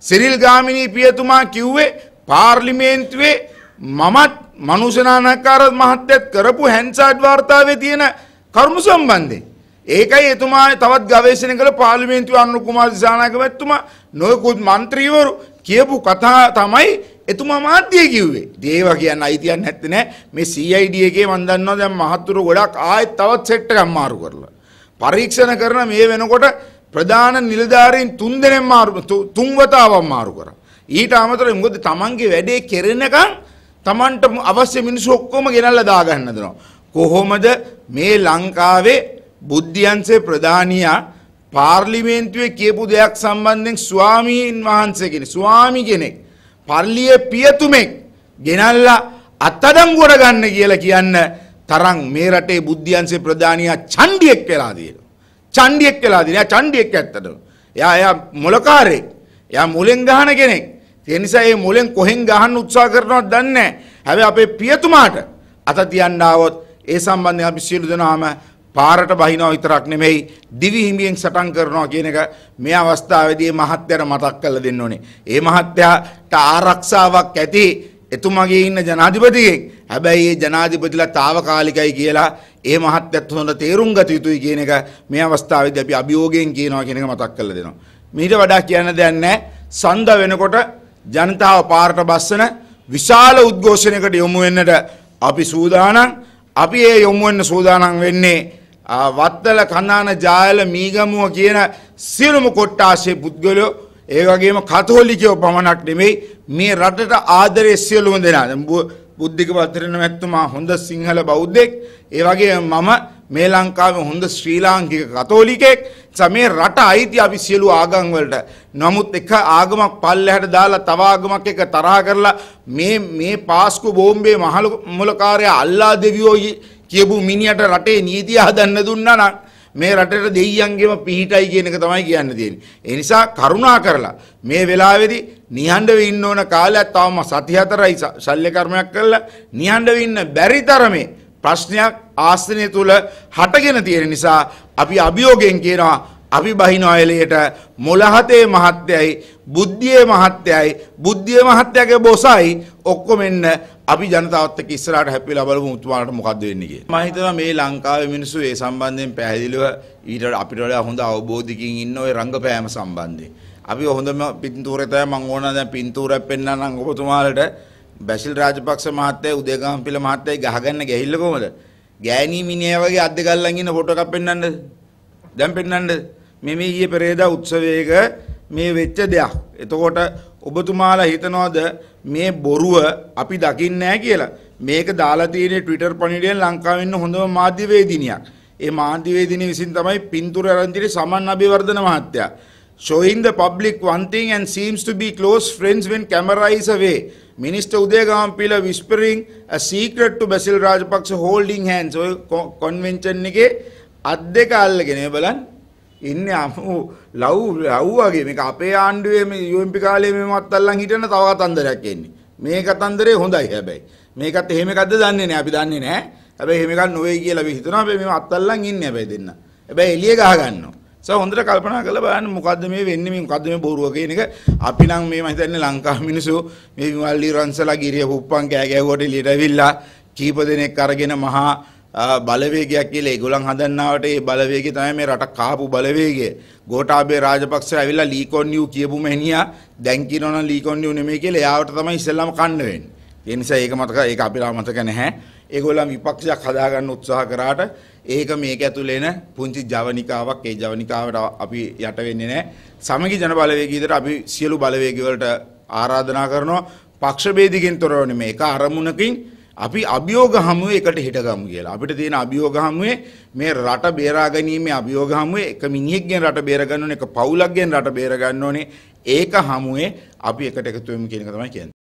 Cyril Gamini පියතුමා කිව්වේ පාර්ලිමේන්තුවේ මමත් මනුෂනානකාර මහත්තයත් කරපු හැන්සාඩ් වාර්තාවේ තියෙන කර්ම සම්බන්ධය. ඒකයි එතුමා තවත් ගවේශණ කළ පාර්ලිමේන්තුව අන්නු කුමාර දිසානායක මැතිතුමා නොයෙකුත් മന്ത്രിවරු කියපු කතා තමයි එතුමා මාධ්‍ය කිව්වේ. දේවා කියන්න අයිතියක් නැත්තේ නෑ. මේ CID එකේ මම දන්නවා දැන් මහතුරු ගොඩක් ආයෙත් තවත් සෙට් එකක් මාරු කරලා. පරීක්ෂණ කරන මේ වෙනකොට ප්‍රධාන නිලධාරීන් තුන්දෙනෙක් මාරු තුන් වතාවක් මාරු කරා. ඊට අමතරව මොකද Tamanගේ වැඩේ කෙරෙනකන් Tamanට අවශ්‍ය මිනිස්සු ඔක්කොම ගෙනල්ලා දාගන්න දෙනවා. කොහොමද මේ ලංකාවේ බුද්ධියන්සේ ප්‍රධානියා පාර්ලිමේන්තුවේ කියපු දෙයක් සම්බන්ධයෙන් ස්වාමීන් වහන්සේ කෙනෙක් ස්වාමි කෙනෙක් පල්ලියේ පියතුමෙක් ගෙනල්ලා අත්අඩංගුවට ගන්න කියලා කියන්න තරම් මේ රටේ බුද්ධියන්සේ ප්‍රධානියා ඡන්දියෙක් වෙලා තියෙනවා. චණ්ඩියෙක් වෙලා දින. එයා චණ්ඩියෙක් ඇත්තටම. එයා එයා මොලකාරයෙක්. එයා මුලෙන් ගහන කෙනෙක්. ඒ නිසා මේ මුලෙන් කොහෙන් ගහන්න උත්සාහ කරනවද දන්නේ නැහැ. හැබැයි අපේ පියතුමාට අත තියන්න આવොත් ඒ සම්බන්ධයෙන් අපි සියලු දෙනාම පාරට බහිනවා විතරක් නෙමෙයි දිවි හිමියෙන් සටන් කරනවා කියන එක මේ අවස්ථාවේදී මහත්යර මතක් කරලා දෙන්න ඕනේ. ඒ මහත්යාට ආරක්ෂාවක් ඇති එතුමගේ ඉන්න ජනාධිපතියෙක් හැබැයි ඒ ජනාධිපතිලා తాවකාලිකයි කියලා ඒ මහත්යත් හොඳ තේරුම් ගත යුතුයි කියන එක මේ අවස්ථාවේදී අපි අභියෝගයෙන් කියනවා කියන එක මතක් කරලා දෙනවා. මීට වඩා කියන්න දෙයක් නැහැ. සඳ වෙනකොට ජනතාව පාරට බස්සන විශාල උද්ඝෝෂණයකට යොමු වෙන්නට අපි සූදානම්. අපි ඒ යොමු වෙන්න සූදානම් වෙන්නේ වත්තල කනාන ජායල මීගමුව කියන සියලුම කොට්ටාසේ පුද්ගලයෝ ඒ වගේම කතෝලිකයෝ පමණක් නෙමෙයි මේ රටට ආදරය සියලුම දෙනා. බුද්ධික පතිරණමැත්තුමා හොඳ සිංහල බෞද්ධෙක් ඒ වගේ මම මේ ලංකාවේ හොඳ ශ්‍රී ලාංකික කතෝලිකෙක් සමේ රට අයිති අපි සියලු ආගම් වලට නමුත් එක ආගමක් පල්ලෙහාට දාලා තව ආගමක් එක තරහ කරලා මේ මේ පාස්කු බෝම්බේ මහලු මුලකාරයා අල්ලා දෙවියෝ කියපු මිනිහට රටේ නීතිය හදන්න දුන්නා නම් මේ රටට දෙයියන්ගේම පිහිටයි කියන එක තමයි කියන්න තියෙන්නේ. ඒ නිසා කරුණා කරලා මේ වෙලාවේදී නිහඬව ඉන්න ඕන කාලයක් තවම සති හතරයි ශල්‍ය කර්මයක් කරලා නිහඬව ඉන්න බැරි තරමේ ප්‍රශ්නයක් ආස්තනය තුල හටගෙන තියෙන නිසා අපි අභියෝගයෙන් කියනවා අපි බහිනවා එළියට මොළහතේ මහත්යයි බුද්ධියේ මහත්යයි බුද්ධියේ මහත්යගේ බොසයි ඔක්කොම එන්න අපි ජනතාවත් එක්ක ඉස්සරහට හැපිලා බලමු උතුමාට මොකක්ද වෙන්නේ කියලා. මම හිතනවා මේ ලංකාවේ මිනිස්සු ඒ සම්බන්ධයෙන් පැහැදිලිව ඊට අපිට වඩා හොඳ අවබෝධිකින් ඉන්න ওই රංගපෑම සම්බන්ධයෙන්. අපි හොඳම පින්තූරේ තමයි මම ඕන දැන් පින්තූරයක් පෙන්වන්නම් ඔබතුමාලට බැසිල් රාජපක්ෂ මහත්තයා උදේගම්පිල මහත්තයා ගහගන්න ගිහිල්ලා කොහමද? ගෑණී මිනිහා වගේ අද්ද ගල්ලන් ඉන්න ෆොටෝ එකක් පෙන්වන්නද? දැන් පෙන්වන්නද? මේ මේ ඊයේ පෙරේදා උත්සවයේක මේ වෙච්ච දෙයක්. එතකොට ඔබතුමාලා හිතනවද මේ බොරුව අපි දකින්නේ නැහැ කියලා. මේක දාලා තියෙන්නේ Twitter පණිවිඩයෙන් ලංකාවෙන්න හොඳම මාධ්‍ය වේදිනියක්. ඒ මාධ්‍ය වේදිනිය විසින් තමයි පින්තූර ආරංචියේ සමන් අබේවර්ධන මහත්තයා showing the public one thing and seems to be close friends when camera is away. Minister Uday Gampila whispering a secret to Basil Rajapaksa holding hands. ඔය කොන්වෙන්ෂන් එකේ අත් දෙක අල්ලගෙන බලන්න ඉන්න අමු ලව් ලව්වගේ මේක අපේ ආණ්ඩුවේ මේ UMP කාලේ මේ මත්තල්ලන් හිටන තව කතන්දරයක් එන්නේ. මේ කතන්දරේ හොඳයි හැබැයි. මේකත් එහෙම එකක්ද දන්නේ නැහැ. අපි දන්නේ නැහැ. හැබැයි එහෙම එකක් නොවේ කියලා අපි හිතනවා. අපි මේ අත්තල්ලන් ඉන්නේ හැබැයි දෙන්න. හැබැයි එළිය ගහ ගන්නවා. සෝ හොඳට කල්පනා කරලා බලන්න මොකද්ද මේ වෙන්නේ මේ මොකද්ද මේ බොරුව කියන එක. අපි නම් මේ මම හිතන්නේ ලංකාවේ මිනිස්සු මේ විමල්ලි රන්සලා ගිරිය කුප්පන් කෑ ගැහුවට එළියට ඇවිල්ලා කීප දෙනෙක් අරගෙන මහා බලවේගයක් කියලා ඒගොල්ලන් හදන්නවට ඒ බලවේගය තමයි මේ රට කාපු බලවේගය. ගෝඨාභය රාජපක්ෂ ඇවිල්ලා ලීකොන් නියු කියපු මෙහනියා දැන් කියනවනම් ලීකොන් නියු නෙමෙයි කියලා එයාට තමයි ඉස්සෙල්ලාම කන්න වෙන්නේ. ඒ නිසා ඒක මතක ඒක අපිලා මතක නැහැ. ඒගොල්ලන් විපක්ෂයක් හදාගන්න උත්සාහ කරාට ඒක මේක ඇතුළේ එන පුංචි ජවනිකාවක් ඒ ජවනිකාවට අපි යට වෙන්නේ නැහැ. සමගි ජන බලවේගීදට අපි සියලු බලවේග වලට ආරාධනා කරනවා. පක්ෂ ભેදිකෙන් තොරව නෙමෙයි. ඒක අරමුණකින් අපි අභියෝග හමුවේ එකට හිටගමු කියලා. අපිට තියෙන අභියෝග හමුවේ මේ රට බේරා ගැනීමේ අභියෝග හමුවේ එක මිනිහෙක්ගෙන් රට බේර ගන්න ඕනේ, එක පවුලක්ගෙන් රට බේර ගන්න ඕනේ. ඒක හමුවේ අපි එකට එකතු වෙමු කියන එක තමයි කියන්නේ.